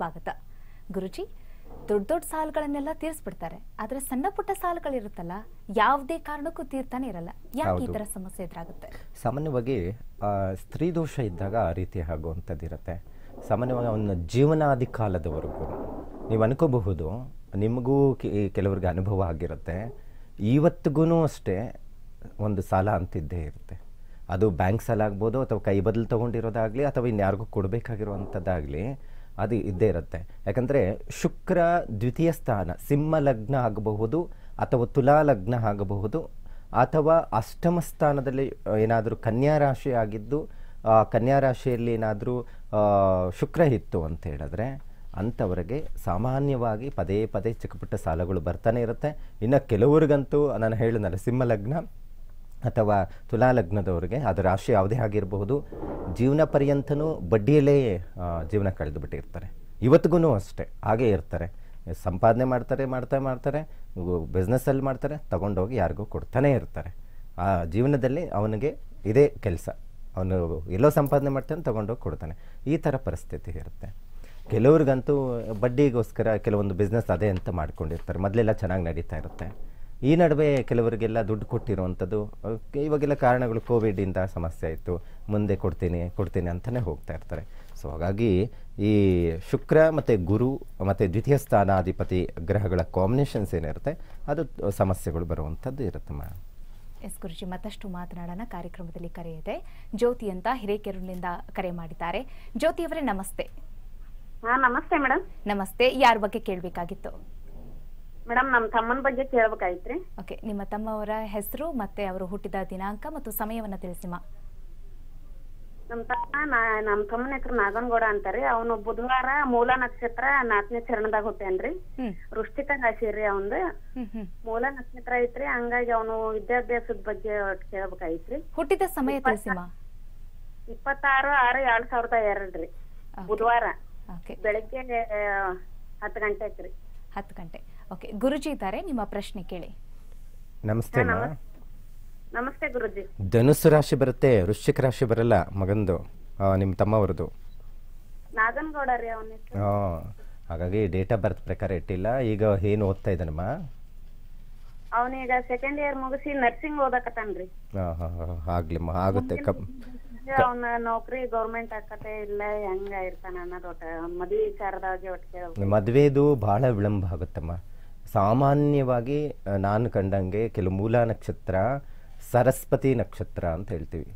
ಸ್ವಾಗತ ಗುರುಜಿ ದೊಡ್ಡ ದೊಡ್ಡ ಸಾಲುಗಳನ್ನೆಲ್ಲ ತೀರಿಸ್ಬಿಡ್ತಾರೆ ಆದರೆ ಸಣ್ಣ ಪುಟ್ಟ ಸಾಲುಗಳಿರುತ್ತಲ್ಲ ಯಾವುದೇ ಕಾರಣಕ್ಕೂ ತೀರ್ತಾನೆ ಇರಲ್ಲ ಯಾಕೆ ಈ ತರ ಸಮಸ್ಯೆ ಎದುರಾಗುತ್ತೆ ಸಾಮಾನ್ಯವಾಗಿ ಸ್ತ್ರೀ ದೋಷ ಇದ್ದಾಗ ಆ ರೀತಿ ಆಗುವಂಥದ್ದಿರುತ್ತೆ ಸಾಮಾನ್ಯವಾಗಿ ಅವನ ಜೀವನಾದಿ ಕಾಲದವರೆಗೂ ನೀವು ಅನ್ಕೋಬಹುದು ನಿಮಗೂ ಕೆಲವರಿಗೆ ಅನುಭವ ಆಗಿರುತ್ತೆ ಇವತ್ತಿಗೂ ಅಷ್ಟೇ ಒಂದು ಸಾಲ ಅಂತಿದ್ದೇ ಇರುತ್ತೆ ಅದು ಬ್ಯಾಂಕ್ ಸಾಲ ಆಗ್ಬೋದು ಅಥವಾ ಕೈ ಬದಲು ತೊಗೊಂಡಿರೋದಾಗಲಿ ಅಥವಾ ಇನ್ಯಾರಿಗೂ ಕೊಡಬೇಕಾಗಿರುವಂಥದ್ದಾಗಲಿ ಅದು ಇದ್ದೇ ಇರುತ್ತೆ ಯಾಕಂದರೆ ಶುಕ್ರ ದ್ವಿತೀಯ ಸ್ಥಾನ ಸಿಂಹ ಲಗ್ನ ಆಗಬಹುದು ಅಥವಾ ತುಲಾ ಲಗ್ನ ಆಗಬಹುದು ಅಥವಾ ಅಷ್ಟಮ ಸ್ಥಾನದಲ್ಲಿ ಏನಾದರೂ ಕನ್ಯಾ ರಾಶಿ ಆಗಿದ್ದು ಕನ್ಯಾ ರಾಶಿಯಲ್ಲಿ ಏನಾದರೂ ಶುಕ್ರ ಇತ್ತು ಅಂತ ಹೇಳಿದ್ರೆ ಅಂಥವ್ರಿಗೆ ಸಾಮಾನ್ಯವಾಗಿ ಪದೇ ಪದೇ ಚಿಕ್ಕಪುಟ್ಟ ಸಾಲಗಳು ಬರ್ತಾನೆ ಇರುತ್ತೆ ಇನ್ನು ಕೆಲವರಿಗಂತೂ ನಾನು ಹೇಳಿದ್ನಲ್ಲ ಸಿಂಹ ಲಗ್ನ ಅಥವಾ ತುಲಾಲಗ್ನದವ್ರಿಗೆ ಅದು ರಾಶಿ ಯಾವುದೇ ಆಗಿರಬಹುದು ಜೀವನ ಪರ್ಯಂತನೂ ಬಡ್ಡಿಯಲ್ಲೇ ಜೀವನ ಕಳೆದು ಬಿಟ್ಟಿರ್ತಾರೆ ಇವತ್ತಿಗೂ ಅಷ್ಟೇ ಹಾಗೇ ಇರ್ತಾರೆ ಸಂಪಾದನೆ ಮಾಡ್ತಾರೆ ಮಾಡ್ತಾ ಮಾಡ್ತಾರೆ ಬಿಸ್ನೆಸ್ಸಲ್ಲಿ ಮಾಡ್ತಾರೆ ತಗೊಂಡೋಗಿ ಯಾರಿಗೂ ಕೊಡ್ತಾನೆ ಇರ್ತಾರೆ ಆ ಜೀವನದಲ್ಲಿ ಅವನಿಗೆ ಇದೇ ಕೆಲಸ ಅವನು ಎಲ್ಲೋ ಸಂಪಾದನೆ ಮಾಡ್ತಾನೆ ತೊಗೊಂಡೋಗಿ ಕೊಡ್ತಾನೆ ಈ ಥರ ಪರಿಸ್ಥಿತಿ ಇರುತ್ತೆ ಕೆಲವ್ರಿಗಂತೂ ಬಡ್ಡಿಗೋಸ್ಕರ ಕೆಲವೊಂದು ಬಿಸ್ನೆಸ್ ಅದೇ ಅಂತ ಮಾಡ್ಕೊಂಡಿರ್ತಾರೆ ಮೊದಲೆಲ್ಲ ಚೆನ್ನಾಗಿ ನಡೀತಾ ಇರುತ್ತೆ ಈ ನಡುವೆ ಕೆಲವರಿಗೆಲ್ಲ ದುಡ್ಡು ಕೊಟ್ಟಿರುವಂಥದ್ದು ಇವಾಗೆಲ್ಲ ಕಾರಣಗಳು ಕೋವಿಡ್ ಇಂದ ಸಮಸ್ಯೆ ಆಯಿತು ಮುಂದೆ ಕೊಡ್ತೀನಿ ಕೊಡ್ತೀನಿ ಅಂತಲೇ ಹೋಗ್ತಾ ಇರ್ತಾರೆ ಸೊ ಹಾಗಾಗಿ ಈ ಶುಕ್ರ ಮತ್ತು ಗುರು ಮತ್ತು ದ್ವಿತೀಯ ಸ್ಥಾನಾಧಿಪತಿ ಗ್ರಹಗಳ ಕಾಂಬಿನೇಷನ್ಸ್ ಏನಿರುತ್ತೆ ಅದು ಸಮಸ್ಯೆಗಳು ಬರುವಂಥದ್ದು ಇರುತ್ತೆ ಮೇಡಮ್ ಎಸ್ ಗುರುಜಿ ಮತ್ತಷ್ಟು ಮಾತನಾಡೋಣ ಕಾರ್ಯಕ್ರಮದಲ್ಲಿ ಕರೆಯಿದೆ ಜ್ಯೋತಿ ಅಂತ ಹಿರೇಕೆರೂರಿನಿಂದ ಕರೆ ಮಾಡಿದ್ದಾರೆ ಜ್ಯೋತಿ ಅವರೇ ನಮಸ್ತೆ ನಮಸ್ತೆ ಮೇಡಮ್ ನಮಸ್ತೆ ಯಾರ ಬಗ್ಗೆ ಕೇಳಬೇಕಾಗಿತ್ತು ಮೇಡಮ್ ನಮ್ಮ ತಮ್ಮನ ಬಗ್ಗೆ ಕೇಳಬೇಕಾಯ್ತ್ರಿ ಓಕೆ ನಿಮ್ಮ ತಮ್ಮವರ ಹೆಸರು ಮತ್ತೆ ಅವರು ಹುಟ್ಟಿದ ದಿನಾಂಕ ಮತ್ತು ಸಮಯವನ್ನ ತಿಳಿಸಿಮ್ಮ ನಮ್ಮ ತಮ್ಮ ನಮ್ಮ ತಮ್ಮನ ಹೆಸರು ನಾಗನಗೌಡ ಅಂತಾರಿ ಅವನು ಬುಧವಾರ ಮೂಲ ನಕ್ಷತ್ರ ನಾಲ್ಕನೇ ಚರಣದಾಗ ಹುಟ್ಟೇನ್ರಿ ವೃಷ್ಟಿಕ ರಾಶಿ ರೀ ಮೂಲ ನಕ್ಷತ್ರ ಐತ್ರಿ ಹಂಗಾಗಿ ಅವನು ವಿದ್ಯಾಭ್ಯಾಸದ ಬಗ್ಗೆ ಕೇಳಬೇಕಾಯ್ತ್ರಿ ಹುಟ್ಟಿದ ಸಮಯ ತಿಳಿಸಿಮ್ಮ ಇಪ್ಪತ್ತಾರು ಆರು ಎರಡ್ ಸಾವಿರದ ರೀ ಬುಧವಾರ ಬೆಳಿಗ್ಗೆ ಹತ್ತು ಗಂಟೆ ಐತ್ರಿ ಹತ್ತು ಗಂಟೆ ಓಕೆ ಗುರುಜಿ ಇದ್ದಾರೆ ನಿಮ್ಮ ಪ್ರಶ್ನೆ ಕೇಳಿ ನಮಸ್ತೆ ನಮಸ್ತೆ ಗುರುಜಿ ಧನುಸ್ ರಾಶಿ ಬರುತ್ತೆ ವೃಶ್ಚಿಕ ರಾಶಿ ಬರಲ್ಲ ಮಗಂದು ನಿಮ್ಮ ತಮ್ಮವರದು ನಾಗನಗೌಡ ರೀ ಹಾಗಾಗಿ ಡೇಟ್ ಆಫ್ ಬರ್ತ್ ಪ್ರಕಾರ ಇಟ್ಟಿಲ್ಲ ಈಗ ಏನು ಓದ್ತಾ ಇದ್ದಾನಮ್ಮ ಅವನೀಗ ಸೆಕೆಂಡ್ ಇಯರ್ ಮುಗಿಸಿ ನರ್ಸಿಂಗ್ ಓದಕತ್ತಾನ್ರಿ ಆಗ್ಲಿಮ್ಮ ಆಗುತ್ತೆ ಅವನ ನೌಕರಿ ಗೌರ್ಮೆಂಟ್ ಆಕತೆ ಇಲ್ಲ ಹೆಂಗ ಇರ್ತಾನ ಅನ್ನೋದು ಮದ್ವೆ ವಿಚಾರದಾಗೆ ಒಟ್ಟಿಗೆ ಮದ್ವೆದು ಬಹಳ ವಿಳಂಬ ಆಗುತ್ತಮ್ಮ ಸಾಮಾನ್ಯವಾಗಿ ನಾನು ಕಂಡಂಗೆ ಕೆಲವು ಮೂಲ ನಕ್ಷತ್ರ ಸರಸ್ವತಿ ನಕ್ಷತ್ರ ಅಂತ ಹೇಳ್ತೀವಿ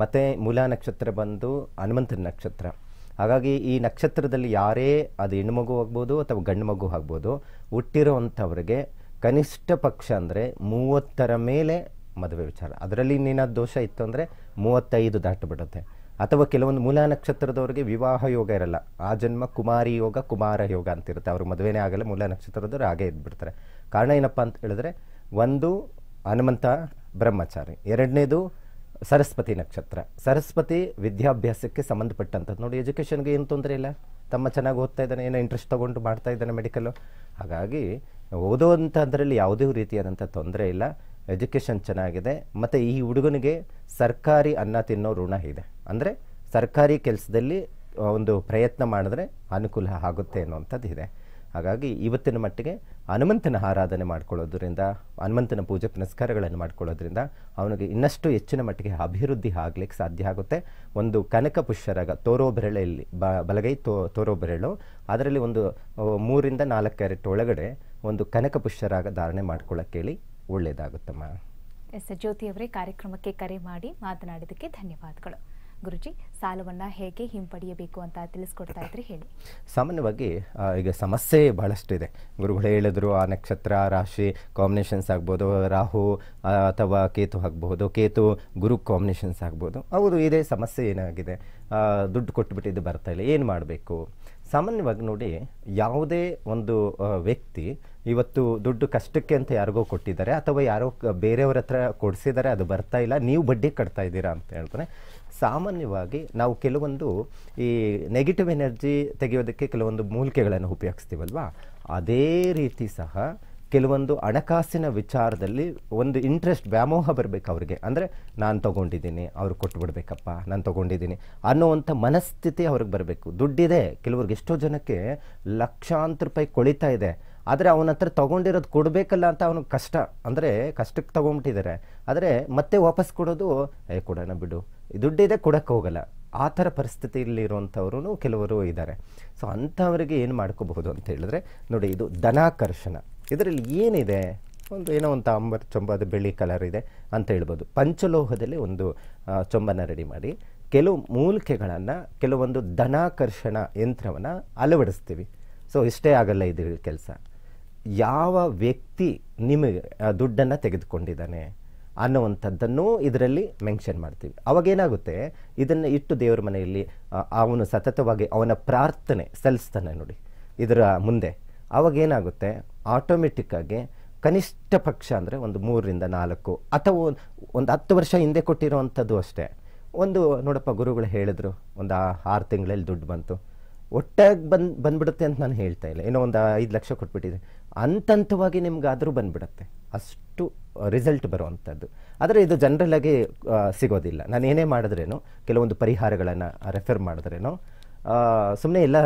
ಮತ್ತು ಮೂಲ ನಕ್ಷತ್ರ ಬಂದು ಹನುಮಂತನ ನಕ್ಷತ್ರ ಹಾಗಾಗಿ ಈ ನಕ್ಷತ್ರದಲ್ಲಿ ಯಾರೇ ಅದು ಮಗು ಆಗ್ಬೋದು ಅಥವಾ ಗಂಡು ಮಗು ಆಗ್ಬೋದು ಹುಟ್ಟಿರುವಂಥವ್ರಿಗೆ ಕನಿಷ್ಠ ಪಕ್ಷ ಅಂದರೆ ಮೂವತ್ತರ ಮೇಲೆ ಮದುವೆ ವಿಚಾರ ಅದರಲ್ಲಿ ಇನ್ನೇನಾದ ದೋಷ ಇತ್ತು ಅಂದರೆ ಮೂವತ್ತೈದು ದಾಟಿಬಿಡುತ್ತೆ ಅಥವಾ ಕೆಲವೊಂದು ಮೂಲ ನಕ್ಷತ್ರದವರಿಗೆ ವಿವಾಹ ಯೋಗ ಇರಲ್ಲ ಆ ಜನ್ಮ ಕುಮಾರಿ ಯೋಗ ಕುಮಾರ ಯೋಗ ಅಂತಿರುತ್ತೆ ಅವರು ಮದುವೆನೇ ಆಗಲ್ಲ ಮೂಲ ನಕ್ಷತ್ರದವ್ರು ಹಾಗೆ ಇದ್ಬಿಡ್ತಾರೆ ಕಾರಣ ಏನಪ್ಪ ಅಂತ ಹೇಳಿದ್ರೆ ಒಂದು ಹನುಮಂತ ಬ್ರಹ್ಮಚಾರಿ ಎರಡನೇದು ಸರಸ್ವತಿ ನಕ್ಷತ್ರ ಸರಸ್ವತಿ ವಿದ್ಯಾಭ್ಯಾಸಕ್ಕೆ ಸಂಬಂಧಪಟ್ಟಂಥದ್ದು ನೋಡಿ ಎಜುಕೇಷನ್ಗೆ ಏನು ತೊಂದರೆ ಇಲ್ಲ ತಮ್ಮ ಚೆನ್ನಾಗಿ ಓದ್ತಾ ಇದ್ದಾನೆ ಏನೋ ಇಂಟ್ರೆಸ್ಟ್ ತೊಗೊಂಡು ಮಾಡ್ತಾ ಇದ್ದಾನೆ ಮೆಡಿಕಲ್ಲು ಹಾಗಾಗಿ ಓದೋವಂಥದ್ರಲ್ಲಿ ಯಾವುದೇ ರೀತಿಯಾದಂಥ ತೊಂದರೆ ಇಲ್ಲ ಎಜುಕೇಷನ್ ಚೆನ್ನಾಗಿದೆ ಮತ್ತು ಈ ಹುಡುಗನಿಗೆ ಸರ್ಕಾರಿ ಅನ್ನ ತಿನ್ನೋ ಋಣ ಇದೆ ಅಂದರೆ ಸರ್ಕಾರಿ ಕೆಲಸದಲ್ಲಿ ಒಂದು ಪ್ರಯತ್ನ ಮಾಡಿದ್ರೆ ಅನುಕೂಲ ಆಗುತ್ತೆ ಅನ್ನುವಂಥದ್ದು ಇದೆ ಹಾಗಾಗಿ ಇವತ್ತಿನ ಮಟ್ಟಿಗೆ ಹನುಮಂತನ ಆರಾಧನೆ ಮಾಡ್ಕೊಳ್ಳೋದ್ರಿಂದ ಹನುಮಂತನ ಪೂಜೆ ಪುನಸ್ಕಾರಗಳನ್ನು ಮಾಡ್ಕೊಳ್ಳೋದ್ರಿಂದ ಅವನಿಗೆ ಇನ್ನಷ್ಟು ಹೆಚ್ಚಿನ ಮಟ್ಟಿಗೆ ಅಭಿವೃದ್ಧಿ ಆಗಲಿಕ್ಕೆ ಸಾಧ್ಯ ಆಗುತ್ತೆ ಒಂದು ಕನಕ ಪುಷ್ಯರಾಗ ತೋರೋ ಬೆರಳಲ್ಲಿ ಬ ಬಲಗೈ ತೋ ತೋರೋ ಬೆರಳು ಅದರಲ್ಲಿ ಒಂದು ಮೂರಿಂದ ನಾಲ್ಕು ಕ್ಯಾರೆಟ್ ಒಳಗಡೆ ಒಂದು ಕನಕ ಪುಷ್ಯರಾಗ ಧಾರಣೆ ಮಾಡ್ಕೊಳ್ಳೋಕ್ಕೆ ಹೇಳಿ ಒಳ್ಳೆಯದಾಗುತ್ತಮ್ಮ ಎಸ್ ಜ್ಯೋತಿ ಅವರೇ ಕಾರ್ಯಕ್ರಮಕ್ಕೆ ಕರೆ ಮಾಡಿ ಮಾತನಾಡಿದ್ದಕ್ಕೆ ಧನ್ಯವಾದಗಳು ಗುರುಜಿ ಸಾಲವನ್ನು ಹೇಗೆ ಹಿಂಪಡೆಯಬೇಕು ಅಂತ ತಿಳಿಸ್ಕೊಡ್ತಾ ಇದ್ರೆ ಹೇಳಿ ಸಾಮಾನ್ಯವಾಗಿ ಈಗ ಸಮಸ್ಯೆ ಬಹಳಷ್ಟು ಇದೆ ಗುರುಗಳು ಹೇಳಿದ್ರು ಆ ನಕ್ಷತ್ರ ರಾಶಿ ಕಾಂಬಿನೇಷನ್ಸ್ ಆಗ್ಬೋದು ರಾಹು ಅಥವಾ ಕೇತು ಆಗ್ಬೋದು ಕೇತು ಗುರು ಕಾಂಬಿನೇಷನ್ಸ್ ಆಗ್ಬೋದು ಹೌದು ಇದೇ ಸಮಸ್ಯೆ ಏನಾಗಿದೆ ದುಡ್ಡು ಕೊಟ್ಬಿಟ್ಟಿದ್ದು ಬರ್ತಾ ಇಲ್ಲ ಏನು ಮಾಡಬೇಕು ಸಾಮಾನ್ಯವಾಗಿ ನೋಡಿ ಯಾವುದೇ ಒಂದು ವ್ಯಕ್ತಿ ಇವತ್ತು ದುಡ್ಡು ಕಷ್ಟಕ್ಕೆ ಅಂತ ಯಾರಿಗೋ ಕೊಟ್ಟಿದ್ದಾರೆ ಅಥವಾ ಯಾರೋ ಬೇರೆಯವ್ರ ಹತ್ರ ಕೊಡಿಸಿದ್ದಾರೆ ಅದು ಬರ್ತಾ ಇಲ್ಲ ನೀವು ಬಡ್ಡಿ ಕಟ್ತಾ ಇದ್ದೀರಾ ಅಂತ ಹೇಳ್ತಾರೆ ಸಾಮಾನ್ಯವಾಗಿ ನಾವು ಕೆಲವೊಂದು ಈ ನೆಗೆಟಿವ್ ಎನರ್ಜಿ ತೆಗೆಯೋದಕ್ಕೆ ಕೆಲವೊಂದು ಮೂಲಿಕೆಗಳನ್ನು ಉಪಯೋಗಿಸ್ತೀವಲ್ವಾ ಅದೇ ರೀತಿ ಸಹ ಕೆಲವೊಂದು ಹಣಕಾಸಿನ ವಿಚಾರದಲ್ಲಿ ಒಂದು ಇಂಟ್ರೆಸ್ಟ್ ವ್ಯಾಮೋಹ ಬರಬೇಕು ಅವ್ರಿಗೆ ಅಂದರೆ ನಾನು ತೊಗೊಂಡಿದ್ದೀನಿ ಅವ್ರು ಕೊಟ್ಬಿಡ್ಬೇಕಪ್ಪ ನಾನು ತೊಗೊಂಡಿದ್ದೀನಿ ಅನ್ನೋವಂಥ ಮನಸ್ಥಿತಿ ಅವ್ರಿಗೆ ಬರಬೇಕು ದುಡ್ಡಿದೆ ಕೆಲವ್ರಿಗೆ ಎಷ್ಟೋ ಜನಕ್ಕೆ ಲಕ್ಷಾಂತರ ರೂಪಾಯಿ ಕೊಳಿತಾ ಇದೆ ಆದರೆ ಅವನ ಹತ್ರ ತೊಗೊಂಡಿರೋದು ಕೊಡಬೇಕಲ್ಲ ಅಂತ ಅವನಿಗೆ ಕಷ್ಟ ಅಂದರೆ ಕಷ್ಟಕ್ಕೆ ತೊಗೊಂಬಿಟ್ಟಿದ್ದಾರೆ ಆದರೆ ಮತ್ತೆ ವಾಪಸ್ ಕೊಡೋದು ಏ ಕೊಡೋಣ ಬಿಡು ದುಡ್ಡಿದೆ ಕೊಡೋಕ್ಕೆ ಹೋಗಲ್ಲ ಆ ಥರ ಪರಿಸ್ಥಿತಿಯಲ್ಲಿರುವಂಥವ್ರು ಕೆಲವರು ಇದ್ದಾರೆ ಸೊ ಅಂಥವರಿಗೆ ಏನು ಮಾಡ್ಕೋಬಹುದು ಅಂತ ಹೇಳಿದ್ರೆ ನೋಡಿ ಇದು ಧನಾಕರ್ಷಣ ಇದರಲ್ಲಿ ಏನಿದೆ ಒಂದು ಏನೋ ಒಂದು ಅಂಬರ್ ಚೊಂಬ ಬೆಳ್ಳಿ ಕಲರ್ ಇದೆ ಅಂತ ಹೇಳ್ಬೋದು ಪಂಚಲೋಹದಲ್ಲಿ ಒಂದು ಚೊಂಬನ ರೆಡಿ ಮಾಡಿ ಕೆಲವು ಮೂಲಿಕೆಗಳನ್ನು ಕೆಲವೊಂದು ಧನಾಕರ್ಷಣ ಯಂತ್ರವನ್ನು ಅಳವಡಿಸ್ತೀವಿ ಸೊ ಇಷ್ಟೇ ಆಗಲ್ಲ ಇದು ಕೆಲಸ ಯಾವ ವ್ಯಕ್ತಿ ನಿಮಗೆ ದುಡ್ಡನ್ನು ತೆಗೆದುಕೊಂಡಿದ್ದಾನೆ ಅನ್ನೋವಂಥದ್ದನ್ನು ಇದರಲ್ಲಿ ಮೆನ್ಷನ್ ಮಾಡ್ತೀವಿ ಅವಾಗೇನಾಗುತ್ತೆ ಇದನ್ನು ಇಟ್ಟು ದೇವರ ಮನೆಯಲ್ಲಿ ಅವನು ಸತತವಾಗಿ ಅವನ ಪ್ರಾರ್ಥನೆ ಸಲ್ಲಿಸ್ತಾನೆ ನೋಡಿ ಇದರ ಮುಂದೆ ಏನಾಗುತ್ತೆ ಆಟೋಮೆಟಿಕ್ಕಾಗಿ ಕನಿಷ್ಠ ಪಕ್ಷ ಅಂದರೆ ಒಂದು ಮೂರರಿಂದ ನಾಲ್ಕು ಅಥವಾ ಒಂದು ಹತ್ತು ವರ್ಷ ಹಿಂದೆ ಕೊಟ್ಟಿರೋವಂಥದ್ದು ಅಷ್ಟೇ ಒಂದು ನೋಡಪ್ಪ ಗುರುಗಳು ಹೇಳಿದ್ರು ಒಂದು ಆರು ತಿಂಗಳಲ್ಲಿ ದುಡ್ಡು ಬಂತು ಒಟ್ಟಾಗಿ ಬಂದು ಬಂದ್ಬಿಡುತ್ತೆ ಅಂತ ನಾನು ಹೇಳ್ತಾ ಇಲ್ಲ ಏನೋ ಒಂದು ಐದು ಲಕ್ಷ ಕೊಟ್ಬಿಟ್ಟಿದೆ ಹಂತವಾಗಿ ನಿಮ್ಗೆ ಆದರೂ ಬಂದ್ಬಿಡುತ್ತೆ ಅಷ್ಟು ರಿಸಲ್ಟ್ ಬರುವಂಥದ್ದು ಆದರೆ ಇದು ಜನರಲಾಗಿ ಸಿಗೋದಿಲ್ಲ ನಾನು ಏನೇ ಮಾಡಿದ್ರೇನು ಕೆಲವೊಂದು ಪರಿಹಾರಗಳನ್ನು ರೆಫರ್ ಮಾಡಿದ್ರೇನೋ ಸುಮ್ಮನೆ ಎಲ್ಲ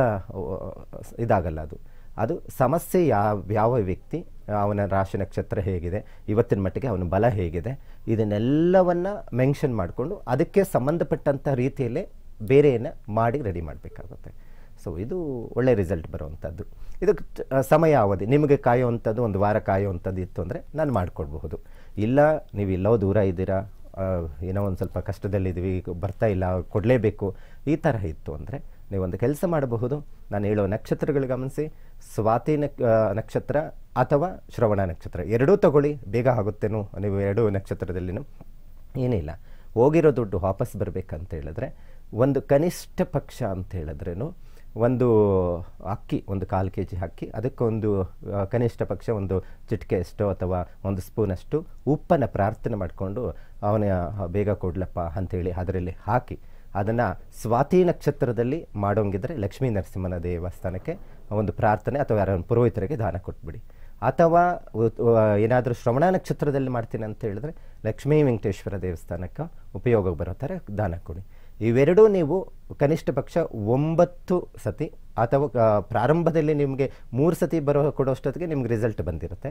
ಇದಾಗಲ್ಲ ಅದು ಅದು ಸಮಸ್ಯೆ ಯಾವ ಯಾವ ವ್ಯಕ್ತಿ ಅವನ ರಾಶಿ ನಕ್ಷತ್ರ ಹೇಗಿದೆ ಇವತ್ತಿನ ಮಟ್ಟಿಗೆ ಅವನ ಬಲ ಹೇಗಿದೆ ಇದನ್ನೆಲ್ಲವನ್ನು ಮೆನ್ಷನ್ ಮಾಡಿಕೊಂಡು ಅದಕ್ಕೆ ಸಂಬಂಧಪಟ್ಟಂಥ ರೀತಿಯಲ್ಲೇ ಬೇರೆಯನ್ನು ಮಾಡಿ ರೆಡಿ ಮಾಡಬೇಕಾಗುತ್ತೆ ಸೊ ಇದು ಒಳ್ಳೆ ರಿಸಲ್ಟ್ ಬರುವಂಥದ್ದು ಇದಕ್ಕೆ ಸಮಯ ಅವಧಿ ನಿಮಗೆ ಕಾಯುವಂಥದ್ದು ಒಂದು ವಾರ ಕಾಯುವಂಥದ್ದು ಇತ್ತು ಅಂದರೆ ನಾನು ಮಾಡಿಕೊಡ್ಬಹುದು ಇಲ್ಲ ನೀವು ಎಲ್ಲೋ ದೂರ ಇದ್ದೀರಾ ಏನೋ ಒಂದು ಸ್ವಲ್ಪ ಕಷ್ಟದಲ್ಲಿದ್ದೀವಿ ಬರ್ತಾ ಇಲ್ಲ ಕೊಡಲೇಬೇಕು ಈ ಥರ ಇತ್ತು ಅಂದರೆ ನೀವೊಂದು ಕೆಲಸ ಮಾಡಬಹುದು ನಾನು ಹೇಳೋ ನಕ್ಷತ್ರಗಳು ಗಮನಿಸಿ ಸ್ವಾತಿ ನಕ್ಷತ್ರ ಅಥವಾ ಶ್ರವಣ ನಕ್ಷತ್ರ ಎರಡೂ ತಗೊಳ್ಳಿ ಬೇಗ ಆಗುತ್ತೇನೋ ನೀವು ಎರಡೂ ನಕ್ಷತ್ರದಲ್ಲಿನೂ ಏನಿಲ್ಲ ಹೋಗಿರೋ ದುಡ್ಡು ವಾಪಸ್ ಬರಬೇಕಂತ ಹೇಳಿದ್ರೆ ಒಂದು ಕನಿಷ್ಠ ಪಕ್ಷ ಅಂತ ಒಂದು ಅಕ್ಕಿ ಒಂದು ಕಾಲು ಕೆ ಜಿ ಅಕ್ಕಿ ಅದಕ್ಕೊಂದು ಕನಿಷ್ಠ ಪಕ್ಷ ಒಂದು ಚಿಟಿಕೆ ಅಷ್ಟು ಅಥವಾ ಒಂದು ಸ್ಪೂನಷ್ಟು ಉಪ್ಪನ್ನು ಪ್ರಾರ್ಥನೆ ಮಾಡಿಕೊಂಡು ಅವನ ಬೇಗ ಕೊಡ್ಲಪ್ಪ ಅಂಥೇಳಿ ಅದರಲ್ಲಿ ಹಾಕಿ ಅದನ್ನು ಸ್ವಾತಿ ನಕ್ಷತ್ರದಲ್ಲಿ ಮಾಡೋಂಗಿದ್ರೆ ಲಕ್ಷ್ಮೀ ನರಸಿಂಹನ ದೇವಸ್ಥಾನಕ್ಕೆ ಒಂದು ಪ್ರಾರ್ಥನೆ ಅಥವಾ ಒಂದು ಪುರೋಹಿತರಿಗೆ ದಾನ ಕೊಟ್ಬಿಡಿ ಅಥವಾ ಏನಾದರೂ ಶ್ರವಣ ನಕ್ಷತ್ರದಲ್ಲಿ ಮಾಡ್ತೀನಿ ಅಂತ ಹೇಳಿದ್ರೆ ಲಕ್ಷ್ಮೀ ವೆಂಕಟೇಶ್ವರ ದೇವಸ್ಥಾನಕ್ಕೆ ಉಪಯೋಗಕ್ಕೆ ಬರೋ ಥರ ದಾನ ಕೊಡಿ ಇವೆರಡೂ ನೀವು ಕನಿಷ್ಠ ಪಕ್ಷ ಒಂಬತ್ತು ಸತಿ ಅಥವಾ ಪ್ರಾರಂಭದಲ್ಲಿ ನಿಮಗೆ ಮೂರು ಸತಿ ಬರೋ ಕೊಡೋಷ್ಟೊತ್ತಿಗೆ ನಿಮ್ಗೆ ರಿಸಲ್ಟ್ ಬಂದಿರುತ್ತೆ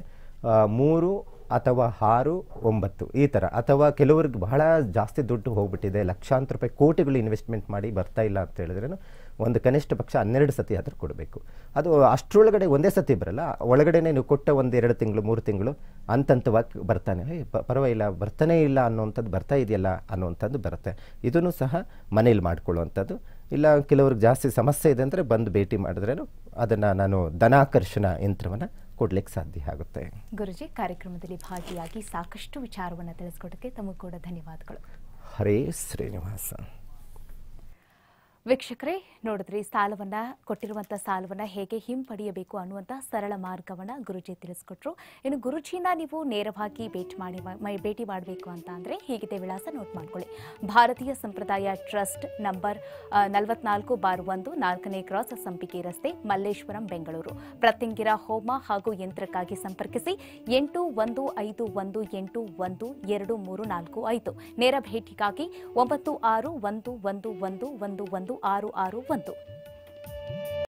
ಮೂರು ಅಥವಾ ಆರು ಒಂಬತ್ತು ಈ ಥರ ಅಥವಾ ಕೆಲವ್ರಿಗೆ ಬಹಳ ಜಾಸ್ತಿ ದುಡ್ಡು ಹೋಗ್ಬಿಟ್ಟಿದೆ ಲಕ್ಷಾಂತರ ರೂಪಾಯಿ ಕೋಟಿಗಳು ಇನ್ವೆಸ್ಟ್ಮೆಂಟ್ ಮಾಡಿ ಬರ್ತಾ ಇಲ್ಲ ಅಂತ ಹೇಳಿದ್ರೂ ಒಂದು ಕನಿಷ್ಠ ಪಕ್ಷ ಹನ್ನೆರಡು ಸತಿ ಆದರೂ ಕೊಡಬೇಕು ಅದು ಅಷ್ಟರೊಳಗಡೆ ಒಂದೇ ಸತಿ ಬರಲ್ಲ ಒಳಗಡೆ ನೀವು ಕೊಟ್ಟ ಒಂದು ಎರಡು ತಿಂಗಳು ಮೂರು ತಿಂಗಳು ಅಂತಂತವಾಗಿ ಬರ್ತಾನೆ ಪರವಾಗಿಲ್ಲ ಬರ್ತಾನೆ ಇಲ್ಲ ಅನ್ನೋವಂಥದ್ದು ಬರ್ತಾ ಇದೆಯಲ್ಲ ಅನ್ನೋವಂಥದ್ದು ಬರುತ್ತೆ ಇದನ್ನು ಸಹ ಮನೇಲಿ ಮಾಡ್ಕೊಳ್ಳುವಂಥದ್ದು ಇಲ್ಲ ಕೆಲವ್ರಿಗೆ ಜಾಸ್ತಿ ಸಮಸ್ಯೆ ಇದೆ ಅಂದರೆ ಬಂದು ಭೇಟಿ ಮಾಡಿದ್ರೇನು ಅದನ್ನು ನಾನು ಧನಾಕರ್ಷಣ ಯಂತ್ರವನ್ನು ಕೊಡ್ಲಿಕ್ಕೆ ಸಾಧ್ಯ ಆಗುತ್ತೆ ಗುರುಜಿ ಕಾರ್ಯಕ್ರಮದಲ್ಲಿ ಭಾಗಿಯಾಗಿ ಸಾಕಷ್ಟು ವಿಚಾರವನ್ನು ತಿಳಿಸ್ಕೊಡೋಕ್ಕೆ ತಮಗೂ ಕೂಡ ಧನ್ಯವಾದಗಳು ಹರೇ ಶ್ರೀನಿವಾಸ ವೀಕ್ಷಕರೇ ನೋಡಿದ್ರಿ ಸಾಲವನ್ನ ಕೊಟ್ಟಿರುವಂಥ ಸಾಲವನ್ನು ಹೇಗೆ ಹಿಂಪಡೆಯಬೇಕು ಅನ್ನುವಂಥ ಸರಳ ಮಾರ್ಗವನ್ನ ಗುರುಜಿ ತಿಳಿಸ್ಕೊಟ್ರು ಇನ್ನು ಗುರುಜಿನ ನೀವು ನೇರವಾಗಿ ಭೇಟಿ ಮಾಡಿ ಭೇಟಿ ಮಾಡಬೇಕು ಅಂತ ಅಂದರೆ ಹೀಗಿದೆ ವಿಳಾಸ ನೋಟ್ ಮಾಡ್ಕೊಳ್ಳಿ ಭಾರತೀಯ ಸಂಪ್ರದಾಯ ಟ್ರಸ್ಟ್ ನಂಬರ್ ನಲವತ್ನಾಲ್ಕು ಬಾರ್ ಒಂದು ನಾಲ್ಕನೇ ಕ್ರಾಸ್ ಸಂಪಿಗೆ ರಸ್ತೆ ಮಲ್ಲೇಶ್ವರಂ ಬೆಂಗಳೂರು ಪ್ರತ್ಯಂಗಿರ ಹೋಮ ಹಾಗೂ ಯಂತ್ರಕ್ಕಾಗಿ ಸಂಪರ್ಕಿಸಿ ಎಂಟು ಒಂದು ಐದು ಒಂದು ಎಂಟು ಒಂದು ಎರಡು ಮೂರು ನಾಲ್ಕು ಐದು ನೇರ ಭೇಟಿಗಾಗಿ ಒಂಬತ್ತು ಆರು ಒಂದು ಒಂದು ಒಂದು ಒಂದು ಒಂದು ಆರು ಆರು ಒಂದು